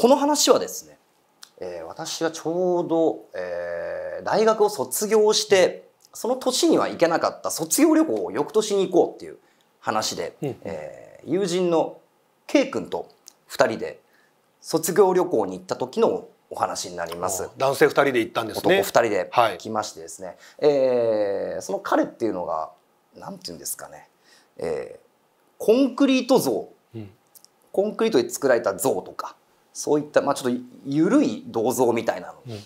この話はですね、えー、私はちょうど、えー、大学を卒業してその年には行けなかった卒業旅行を翌年に行こうっていう話で、うん、えー、友人の K 君と2人で卒業旅行に行った時のお話になります男性2人で行ったんですね男2人で来ましてですね、はい、えー、その彼っていうのが何て言うんですかね、えー、コンクリート像、うん、コンクリートで作られた像とかそういった、まあ、ちょっと緩い銅像みたいなの、うん、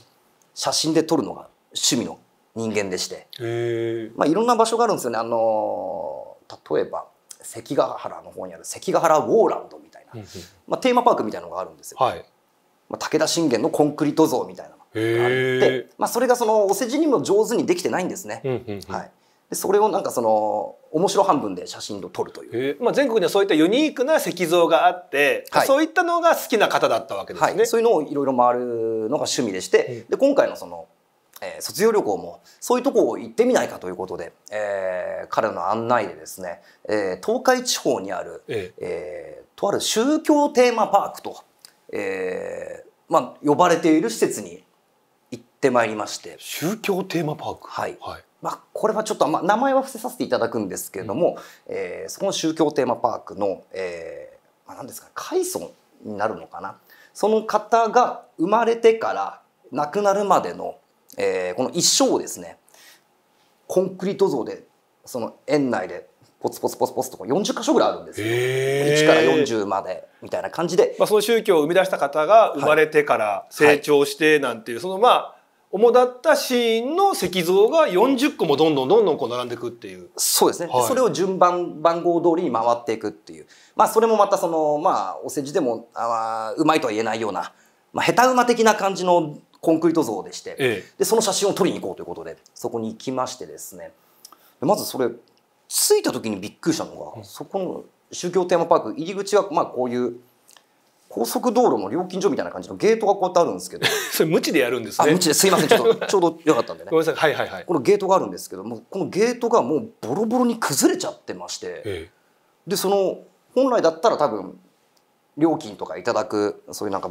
写真で撮るのが趣味の人間でして、まあ、いろんな場所があるんですよね。あの例えば関ヶ原の方にある関ヶ原ウォーランドみたいな、うんうん、まあ、テーマパークみたいなのがあるんですよ。はい、まあ、武田信玄のコンクリート像みたいなのがあって、まあ、それがそのお世辞にも上手にできてないんですね。うんうんうん、はい、でそれをなんかその面白半分で写真を撮るという、まあ、全国にはそういったユニークな石像があって、はい、そういったのが好きな方だったわけですね、はい、そういうのをいろいろ回るのが趣味でして、で今回のその、えー、卒業旅行もそういうとこを行ってみないかということで、えー、彼の案内でですね、えー、東海地方にある、ええー、とある宗教テーマパークと、えーまあ、呼ばれている施設に行ってまいりまして宗教テーマパークはい、はいまあ、これはちょっと、まあ、名前は伏せさせていただくんですけれども、うん、えー、そこの宗教テーマパークの、えーまあ、何ですか開祖になるのかなその方が生まれてから亡くなるまでの、えー、この一生をですねコンクリート像でその園内でポツポツポツポツとか40箇所ぐらいあるんですよ1から40までみたいな感じで、まあ、その宗教を生み出した方が生まれてから成長してなんていう、はい、そのまあ主だったシーンの石像が40個もどんどんどんどんこう並んでいくっていうそうですね、はい、それを順番番号通りに回っていくっていうまあそれもまたそのまあお世辞でもあうまいとは言えないような、まあ、下手馬的な感じのコンクリート像でして、ええ、でその写真を撮りに行こうということでそこに行きましてですねまずそれ着いた時にびっくりしたのが、そこの宗教テーマパーク入り口はまあこういう高速道路の料金所みたいな感じのゲートがこうやってあるんですけど それ無知でやるんですねあ無知ですいませんちょっと ちょうどよかったんでねごめんなさいはいはいはいこのゲートがあるんですけどもこのゲートがもうボロボロに崩れちゃってまして、ええ、でその本来だったら多分料金とかいただくそういうなんか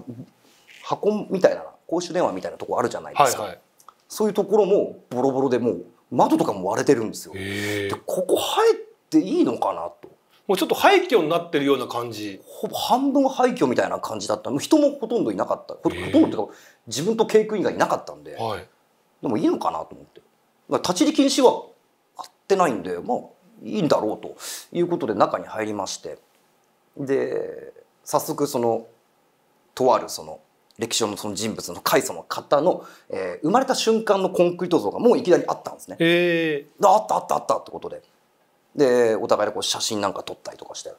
箱みたいな公衆電話みたいなとこあるじゃないですか、はいはい、そういうところもボロボロでもう窓とかも割れてるんですよ。でここ入っていいのかなともうちょっと廃墟になってるような感じほぼ半分廃墟みたいな感じだったもう人もほとんどいなかったほとんどっていうか自分と警イ以外いなかったんで、はい、でもいいのかなと思って立ち入り禁止はあってないんでまあいいんだろうということで中に入りましてで早速そのとあるその歴史上のその人物の開祖の方の、えー、生まれた瞬間のコンクリート像がもういきなりあったんですね。えー、あったあったあったってことででお互いでこう写真なんか撮ったりとかして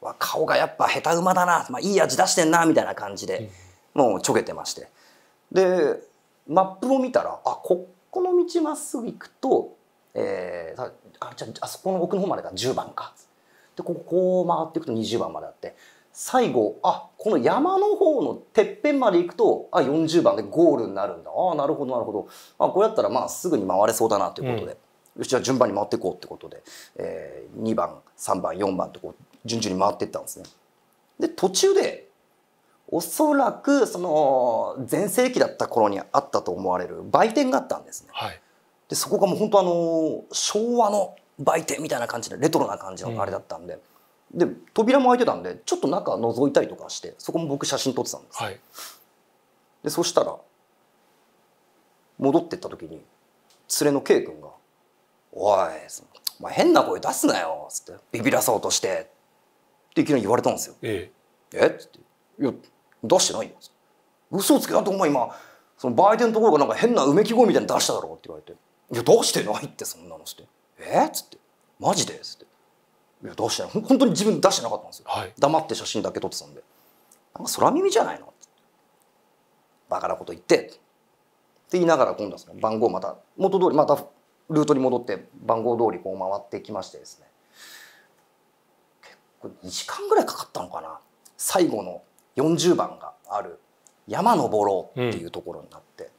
わ顔がやっぱ下手馬だな、まあ、いい味出してんなみたいな感じで、もうちょけてましてでマップを見たらあここの道まっすぐ行くと、えー、あじゃあそこの奥の方までが10番かでここを回っていくと20番まであって最後あこの山の方のてっぺんまで行くとあ40番でゴールになるんだああなるほどなるほどあこれやったらまあすぐに回れそうだなということで、よしじゃあ順番に回っていこうってことで、えー、2番3番4番とこう順々に回っていったんですね。で途中でおそらくその全盛期だった頃にあったと思われる売店があったんですね。はい、でそこがもう本当あの昭和の売店みたいな感じでレトロな感じのあれだったんで、うん、で扉も開いてたんでちょっと中覗いたりとかしてそこも僕写真撮ってたんです。はい、でそしたら戻ってった時に連れの K 君がおい、お前変な声出すなよ」っつって「ビビらそうとして」っていきなり言われたんですよ。えっつって「いや出してないよ」嘘つけだってお前今その売店のところがなんか変なうめき声みたいに出しただろ」って言われて「いや出してないってそんなの」して「えっ?」つって「マジで?」っつって「いや出してない本当に自分出してなかったんですよ、はい、黙って写真だけ撮ってたんで「なんか空耳じゃないの?」バカなこと言って」って言いながら今度はその番号また元通りまたルートに戻って番号通りこう回ってきましてですね結構2時間ぐらいかかったのかな最後の40番がある山登ろうっていうところになって、うん、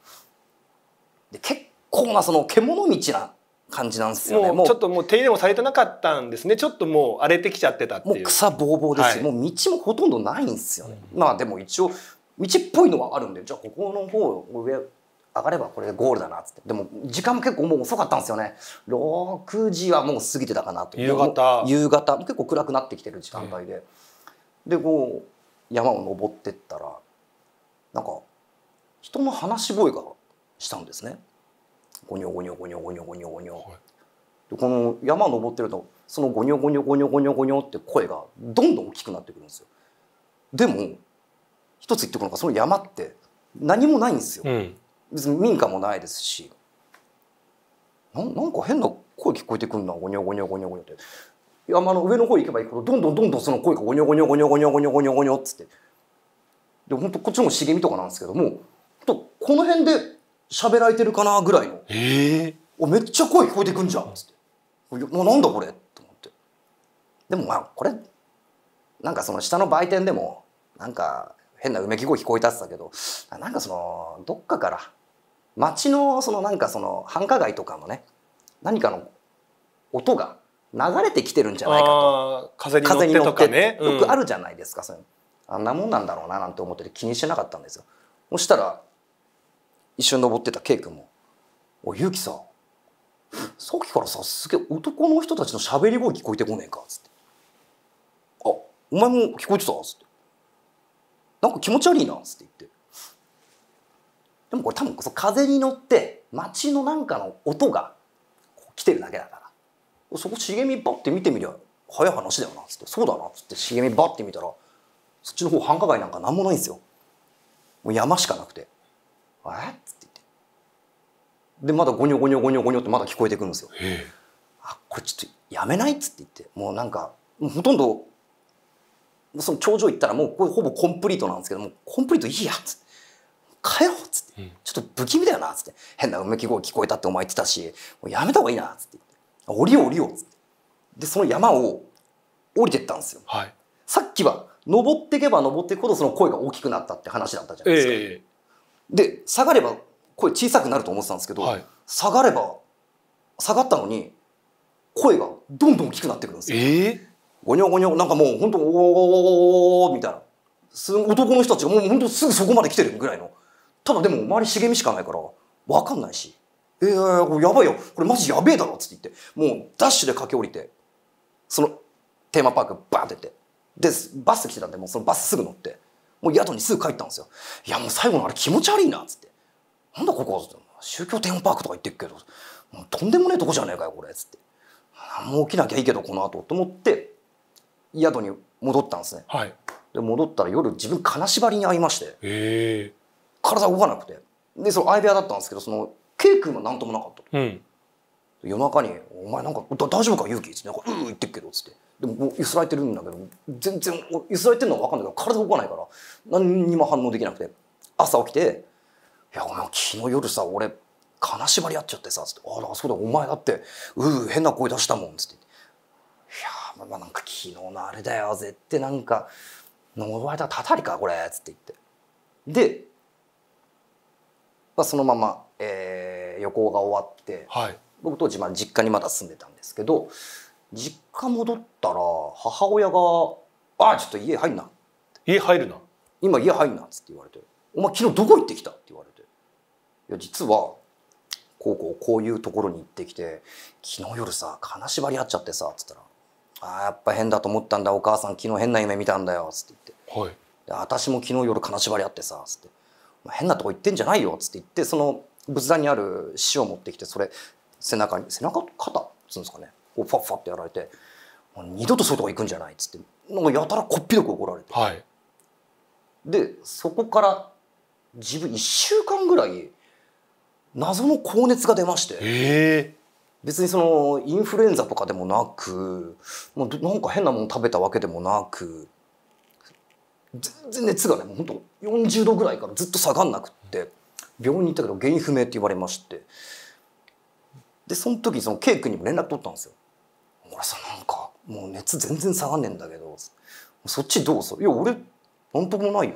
で結構なその獣道な感じなんですよねもうちょっともう手入れもされてなかったんですねちょっともう荒れてきちゃってたっていうもう草ぼうぼうですし、はい、もう道もほとんどないんですよね、うん、まあでも一応道っぽいのはあるんでじゃあここの方上上がればこれでゴールだなっつってでも時間も結構もう遅かったんですよね6時はもう過ぎてたかなと夕方夕方結構暗くなってきてる時間帯で、うん、でこう山を登ってったらなんか人の話し声がしたんですねゴニョゴニョゴニョゴニョゴニョゴニョ、はい、でこの山登ってるとそのゴニョゴニョゴニョゴニョゴニョって声がどんどん大きくなってくるんですよでも一つ言ってくるのがその山って何もないんですよ、うん別に民家もないですしななんか変な声聞こえてくるなゴニョゴニョゴニョゴニョって山の上の方行けば行くほどどんどんどんどんその声がゴニョゴニョゴニョゴニョゴニョゴニョゴニョっつってで本当こっちも茂みとかなんですけどもとこの辺で喋られてるかなぐらいの「えー、おめっちゃ声聞こえてくんじゃん」っつって「なんだこれ」と思ってでもまあこれなんかその下の売店でもなんか変なうめき声聞こえたってたけどなんかそのどっかから街のそのなんかその繁華街とかのね何かの音が流れてきてるんじゃないかと風に乗って、ね、よくあるじゃないですか、そあんなもんなんだろうななんて思ってて気にしてなかったんですよそしたら一緒に登ってた K 君も「おいゆうきささっきからさすげえ男の人たちの喋り声聞こえてこねえか」っつって「あお前も聞こえてた?」っつって「なんか気持ち悪いな」っつって言ってでもこれ多分風に乗って街のなんかの音が来てるだけだからそこ茂みバッて見てみりゃ早い話だよなっつってそうだなっつって茂みバッて見たらそっちの方繁華街なんか何もないんですよ。もう山しかなくて「えっ?」って言ってでまだゴニョゴニョゴニョゴニョってまだ聞こえてくるんですよ。あこれちょっとやめないっつって言ってもうなんかもうほとんどその頂上行ったらもうほぼコンプリートなんですけどもコンプリートいいやっつって。帰ろうっつって、ちょっと不気味だよなっつって変なうめき声聞こえたってお前言ってたしもうやめた方がいいなっつって降りよう降りようっつってでその山を降りてったんですよ、はい、さっきは登っていけば登っていくほどその声が大きくなったって話だったじゃないですか、えー、で下がれば声小さくなると思ってたんですけど、はい、下がれば下がったのに声がどんどん大きくなってくるんですよ、えー、ごにょごにょなんかもう本当おおみたいな男の人たちがもう本当すぐそこまで来てるぐらいのただでも周り茂みしかないから、わかんないし。えー、これやばいよ。これマジやべえだろっつって言って、もうダッシュで駆け下りて、そのテーマパークバーンって行って。で、バス来てたんで、もうそのバスすぐ乗って、もう宿にすぐ帰ったんですよ。いや、もう最後のあれ気持ち悪いなっつって。なんだここ宗教テーマパークとか言ってるけど、もうとんでもねえとこじゃねえかよ、これ。つって。もう起きなきゃいいけど、この後。と思って、宿に戻ったんですね。はい、で、戻ったら夜、自分金縛りに会いまして。え。体動かなくてでその相部屋だったんですけどその K 君は何ともなかったと、うん、夜中に「お前なんか大丈夫か勇気」っつって「なんかうん言ってっけど」っつってでももう揺すられてるんだけど全然揺すられてるのは分かんないけど体動かないから何にも反応できなくて朝起きて「いやお前昨日夜さ俺金縛りやっちゃってさ」つって「ああそうだお前だってうう変な声出したもん」つって。いやまあなんか昨日のあれだよ絶対なんか呪われたたたりかこれ」っつって言ってでまあ、そのまま、えー、旅行が終わって、はい、僕当時まあ実家にまだ住んでたんですけど実家戻ったら母親が「ああちょっと家入んな」家入るな今家入んなっつって言われて「お前昨日どこ行ってきた?」って言われて「いや実はこうこうこういうところに行ってきて昨日夜さ金縛りあっちゃってさ」っつったら「ああやっぱ変だと思ったんだお母さん昨日変な夢見たんだよ」っつって言って「はい、私も昨日夜金縛りあってさ」っつって「変なとこ行ってんじゃないよ」っつって言ってその仏壇にある石を持ってきてそれ背中に背中肩っつうんですかねこうファッファッてやられて「二度とそういうとこ行くんじゃない」っつってなんかやたらこっぴどく怒られて、はい、でそこから自分1週間ぐらい謎の高熱が出まして。え別にそのインフルエンザとかでもなくもうなんか変なもの食べたわけでもなく全然熱がねもうほんと40度ぐらいからずっと下がんなくって病院に行ったけど原因不明って言われましてでその時その K 君にも連絡取ったんですよ。俺さなんかもう熱全然下がんねえんだけどそっちどうぞいや俺なんともないよ」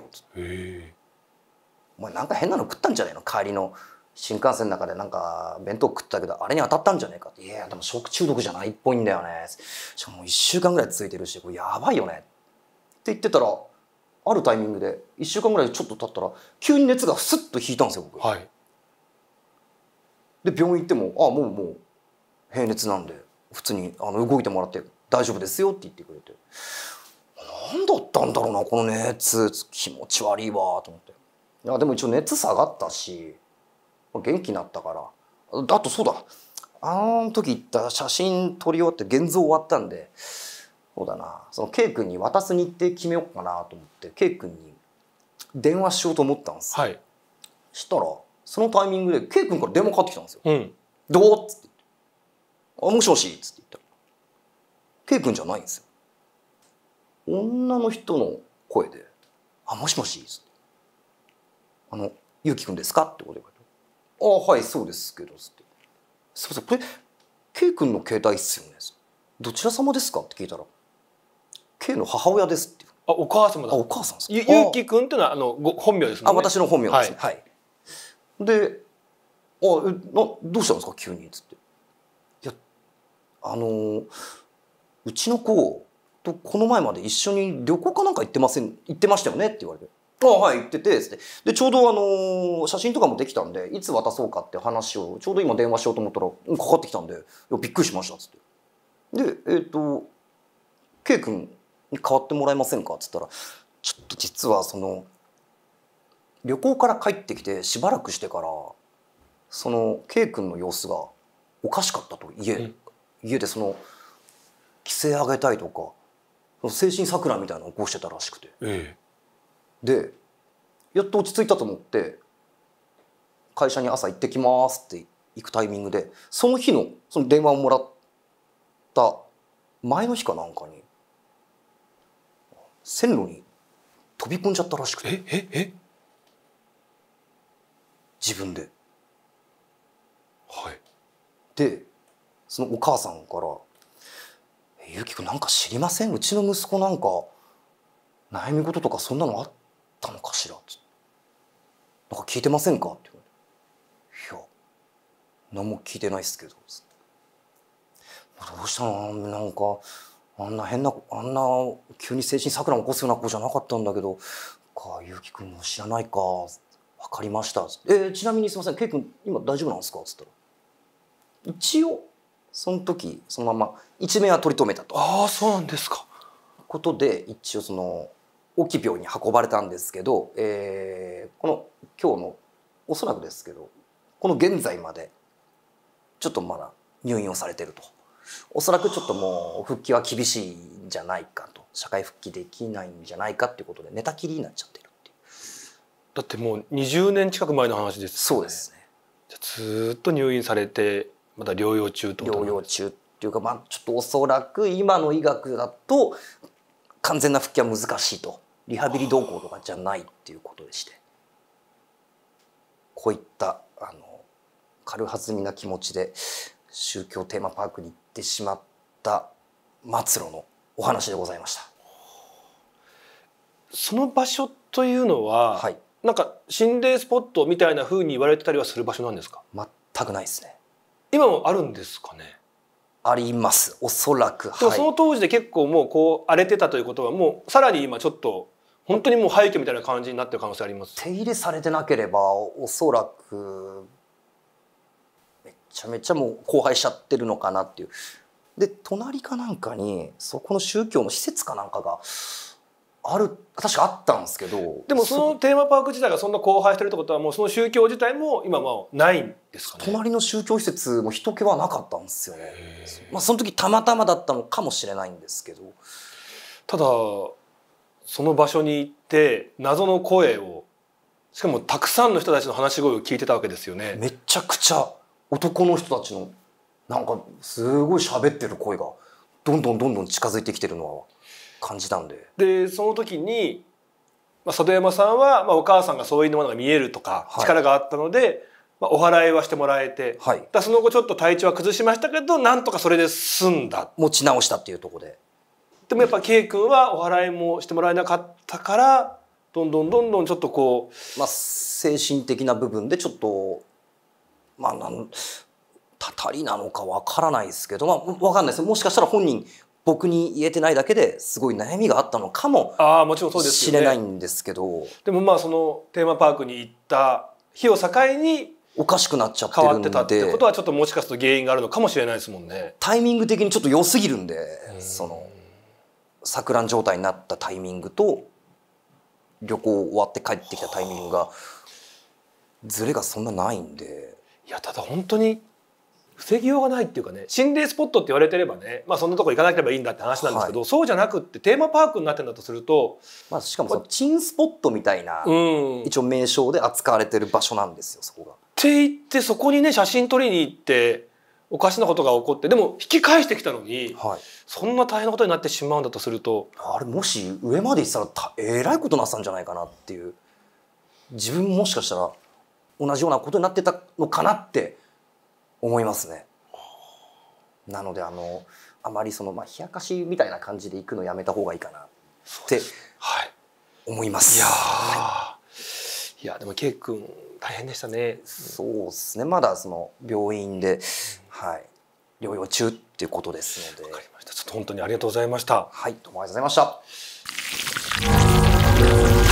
お前なんか変なの食ったんじゃねえの帰りの新幹線の中でなんか弁当食ったけどあれに当たったんじゃねえか」って「いやでも食中毒じゃないっぽいんだよね」しかも1週間ぐらい続いてるしこれやばいよね」って言ってたらあるタイミングで1週間ぐらいちょっと経ったら急に熱がスッと引いたんですよ僕。はい、で病院行っても「ああもうもう平熱なんで普通にあの動いてもらって大丈夫ですよ」って言ってくれて何だったんだろうなこの熱気持ち悪いわと思っていやでも一応熱下がったし元気になったからあとそうだあの時行った写真撮り終わって現像終わったんでそうだなその K 君に渡す日程決めようかなと思って K 君に電話しようと思ったんですよ、はい、したらそのタイミングで K 君から電話かかってきたんですよ「うん、どう?」っつって「あもしもし」っつって言ったら K 君じゃないんですよ女の人の声で「あもしもし」っつって「あのゆうき君ですか?」ってことて。あはいそうですけど」っつって「すみませんこれ K 君の携帯っすよね」どちら様ですか?」って聞いたら「K の母親ですっていうあお母様だあお母さんですゆゆきくんっていうのはあのご本名ですもんあ私の本名ですねはい、で「あえなどうしたんですか急に」つって「いやあのうちの子とこの前まで一緒に旅行かなんか行ってません行ってましたよね」って言われて「あはい行ってて」つってでちょうど、あのー写真とかもできたんでいつ渡そうかって話をちょうど今電話しようと思ったらかかってきたんで「びっくりしました」つってでえっ、と K 君に変わってもらえませんか?」っつったら「ちょっと実はその旅行から帰ってきてしばらくしてからその K 君の様子がおかしかったと家家でその規制上げたいとか精神桜みたいなのを起こしてたらしくて、ええ、でやっと落ち着いたと思って会社に朝行ってきますって行くタイミングでその日のその電話をもらった前の日かなんかに線路に飛び込んじゃったらしくてえええ自分ではいでそのお母さんから「ゆうきくんなんか知りませんうちの息子なんか悩み事とかそんなのあったのかしら」なんか聞いてませんか?」って言われて「いや何も聞いてないっすけど」どうしたのなんかあんな変なあんな急に精神錯乱起こすような子じゃなかったんだけどか結く君も知らないか分かりました」えー、ちなみにすみません圭君今大丈夫なんですか?」っつったら「一応その時そのまま一命は取り留めたと」ああそうなんですか。ことで一応その大きい病院に運ばれたんですけど、えー、この今日のおそらくですけどこの現在までちょっとまだ入院をされてると。おそらくちょっともう復帰は厳しいんじゃないかと社会復帰できないんじゃないかっていうことで寝たきりになっちゃってるっていうだってもう20年近く前の話です、ね、そうですねずっと入院されてまだ療養中と療養中っていうかまあちょっとおそらく今の医学だと完全な復帰は難しいとリハビリ動向とかじゃないっていうことでしてこういったあの軽はずみな気持ちで宗教テーマパークに行ってしまった末路のお話でございましたその場所というのは、はい、なんか心霊スポットみたいな風に言われてたりはする場所なんですか全くないですね今もあるんですかねありますおそらく、でもその当時で結構もうこう荒れてたということはもうさらに今ちょっと本当にもう廃墟みたいな感じになってる可能性あります手入れされてなければおそらくちゃめちゃもう荒廃しちゃってるのかなっていう。で隣かなんかにそこの宗教の施設かなんかがある確かあったんですけどでもそのテーマパーク自体がそんな荒廃してるってことはもうその宗教自体も今もうないんですかね隣の宗教施設も人気はなかったんですよね、まあ、その時たまたまだったのかもしれないんですけどただその場所に行って謎の声をしかもたくさんの人たちの話し声を聞いてたわけですよねめちゃくちゃ男の人たちのなんかすごい喋ってる声がどんどんどんどん近づいてきてるのは感じたんで。でその時に、まあ、里山さんは、まあ、お母さんがそういうものが見えるとか、力があったので、まあ、お祓いはしてもらえて、はい、だその後ちょっと体調は崩しましたけどなんとかそれで済んだ持ち直したっていうところででもやっぱ圭君はお祓いもしてもらえなかったからどんどんどんどんちょっとこう、まあ、精神的な部分でちょっとまあなんたたりなのかわからないですけど、まあ、わかんないですもしかしたら本人僕に言えてないだけですごい悩みがあったのかもしれないんですけどで、もまあそのテーマパークに行った日を境におかしくなっちゃってるんで変わってたってことはちょっともしかすると原因があるのかもしれないですもんねタイミング的にちょっと良すぎるんでその錯乱状態になったタイミングと旅行終わって帰ってきたタイミングがズレがそんなないんで。いやただ本当に防ぎようがないっていうかね心霊スポットって言われてればね、まあ、そんなとこ行かなければいいんだって話なんですけど、はい、そうじゃなくってテーマパークになってんだとすると、まあ、しかもその珍スポットみたいな、うん、一応名称で扱われてる場所なんですよそこが。って言ってそこにね写真撮りに行っておかしなことが起こってでも引き返してきたのに、はい、そんな大変なことになってしまうんだとするとあれもし上まで行ったらえらいことなったんじゃないかなっていう自分もしかしたら。同じようなことになってたのかなって思いますね。なのであのあまりそのまあ冷やかしみたいな感じで行くのやめた方がいいかなって思います。いや、はい、いやでもケイ君大変でしたね。そうですね。まだその病院で、はい、療養中っていうことですので。わかりました。ちょっと本当にありがとうございました。はい、どうもありがとうございました。